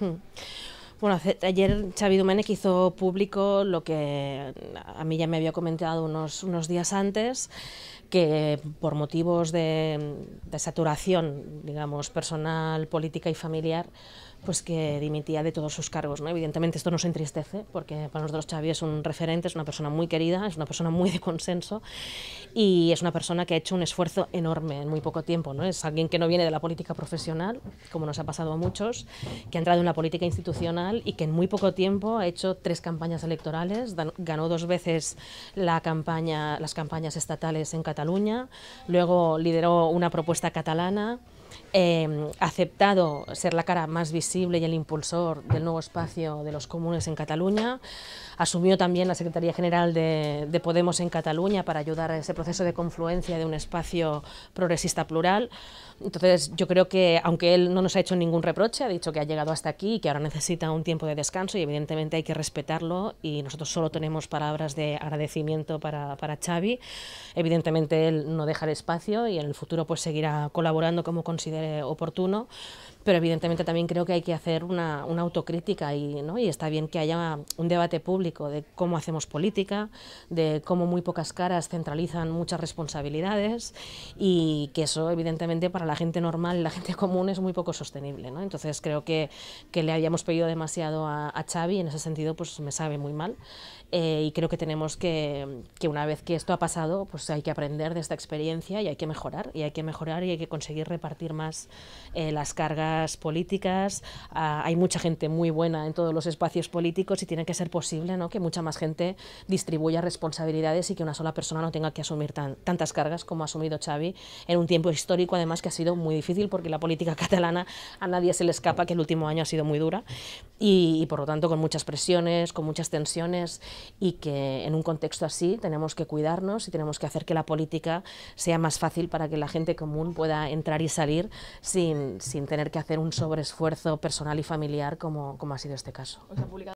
嗯。Bueno, ayer Xavi Dumenec hizo público lo que a mí ya me había comentado unos, unos días antes, que por motivos de, saturación, digamos, personal, política y familiar, pues que dimitía de todos sus cargos. ¿no? Evidentemente esto nos entristece porque para nosotros Xavi es un referente, es una persona muy querida, es una persona muy de consenso y es una persona que ha hecho un esfuerzo enorme en muy poco tiempo. ¿no? Es alguien que no viene de la política profesional, como nos ha pasado a muchos, que ha entrado en la política institucional y que en muy poco tiempo ha hecho tres campañas electorales, ganó dos veces la campaña, las campañas estatales en Cataluña, luego lideró una propuesta catalana, eh, aceptado ser la cara más visible y el impulsor del nuevo espacio de los comunes en Cataluña. Asumió también la Secretaría General de, Podemos en Cataluña para ayudar a ese proceso de confluencia de un espacio progresista plural. Entonces, yo creo que, aunque él no nos ha hecho ningún reproche, ha dicho que ha llegado hasta aquí y que ahora necesita un tiempo de descanso y evidentemente hay que respetarlo y nosotros solo tenemos palabras de agradecimiento para, para Xavi. Evidentemente, él no deja el espacio y en el futuro pues seguirá colaborando como consejero oportuno, pero evidentemente también creo que hay que hacer una, una autocrítica y, ¿no? y está bien que haya un debate público de cómo hacemos política, de cómo muy pocas caras centralizan muchas responsabilidades y que eso evidentemente para la gente normal, la gente común es muy poco sostenible. Entonces creo que, que le habíamos pedido demasiado a, a Xavi, en ese sentido pues me sabe muy mal eh, y creo que tenemos que, que una vez que esto ha pasado pues hay que aprender de esta experiencia y hay que mejorar y hay que mejorar y hay que conseguir repartir más eh, las cargas políticas. Ah, hay mucha gente muy buena en todos los espacios políticos y tiene que ser posible ¿no? que mucha más gente distribuya responsabilidades y que una sola persona no tenga que asumir tantas cargas como ha asumido Xavi en un tiempo histórico, además que ha sido muy difícil porque la política catalana a nadie se le escapa que el último año ha sido muy dura y, por lo tanto con muchas presiones, con muchas tensiones y que en un contexto así tenemos que cuidarnos y tenemos que hacer que la política sea más fácil para que la gente común pueda entrar y salir sin, sin tener que hacer un sobreesfuerzo personal y familiar como, como ha sido este caso.